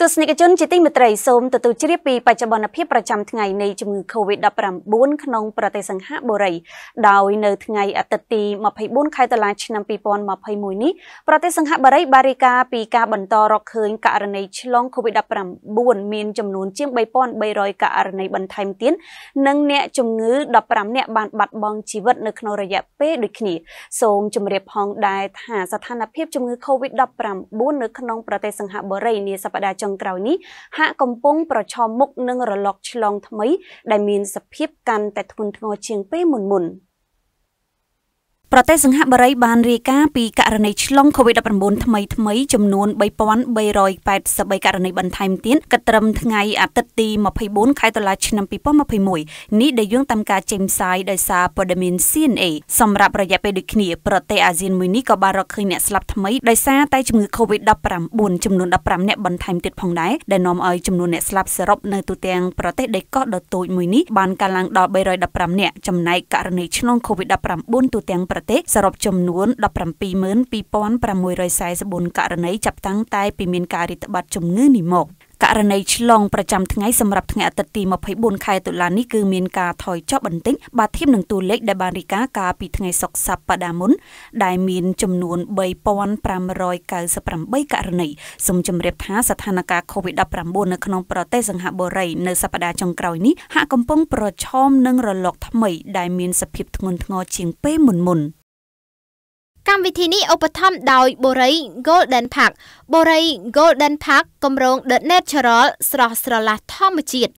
ទស្សនិកជនជាទីមេត្រីសូមទទួលជ្រាបពីបច្ចុប្បន្នភាពប្រចាំថ្ងៃនៃជំងឺ Covid-19 ក្នុងប្រទេសសង្ហបុរី ដោយនៅថ្ងៃអាទិត្យទី24ខែតុលាឆ្នាំ2021នេះប្រទេសសង្ហបុរីបានរាយការណ៍ពីការបន្តរកឃើញករណីឆ្លង Covid-19 មានចំនួនជាង3300ករណីបន្ថែមទៀតនិងអ្នកជំងឺ15នាក់បានបាត់បង់ជីវិតនៅក្នុងរយៈពេលដូចគ្នាសូមជម្រាបផងដែរថាស្ថានភាពជំងឺ Covid-19 នៅក្នុងប្រទេសសង្ហបុរីនាសប្តាហ៍ចុងុងក្រោយនេះហាក់កំពុងប្រឈមមុខនឹងរលកឆ្លង ថ្មី ដែលមានសភាពកាន់តែធ្ងន់ធ្ងរជាងពេលមុនមុន។ប្រទេសសង្ហបុរីបានរាយការណ៍ពីករណីឆ្លង COVID-19 ថ្មីថ្មីចំនួន3383ករណីបន្ថែមទៀតគិតត្រឹមថ្ងៃអាទិត្យទី24ខែតុលាឆ្នាំ2021នេះដែលយោងតាមការចេញផ្សាយដោយសារព័ត៌មាន CNA សម្រាប់រយៈពេលដូចគ្នាប្រទេសអាស៊ានមួយនេះក៏បានរកឃើញអ្នកស្លាប់ថ្មីដោយសារតែជំងឺ COVID-19 ចំនួន15អ្នកបន្ថែមទៀតផងដែរដែលនាំឲ្យចំនួនអ្នកស្លាប់សរុបនៅទូទាំងប្រទេសដីកោះដ៏តូចមួយនេះបានកើនឡើងដល់315អ្នកចំណែកករណីឆ្លង COVID-19 ទូទាំងប្រប្រទេសសរុបចំនួន172,644ករណីចាប់តាំងតែពីមានការរាតត្បាតជំងឺនេះមកករណីឆ្លងប្រចាំថ្ងៃសម្រាប់ថ្ងៃអាទិត្យទី24ខែតុលានេះគឺមានការថយចុះបន្តិចបើធៀបនឹងតួលេខដែលបានរាយការណ៍កាលពីថ្ងៃសុក្រសប្តាហ៍មុនដែលមានចំនួន3598ករណីសូមជម្រាបថាស្ថានភាព COVID-19 នៅក្នុងប្រទេសសង្ហបុរីនៅសប្តាហ៍ចុងក្រោយនេះហាក់កំពុងប្រឈមនឹងរលកថ្មី ដែលមានសភាពធ្ងន់ធ្ងរជាងពេលមុនមុន។កម្មវិធីនេះឧបត្ថម្ភដោយ Borei Golden Park Borei Golden Park គម្រោង The Natural ស្រស់ស្រឡះធម្មជាតិ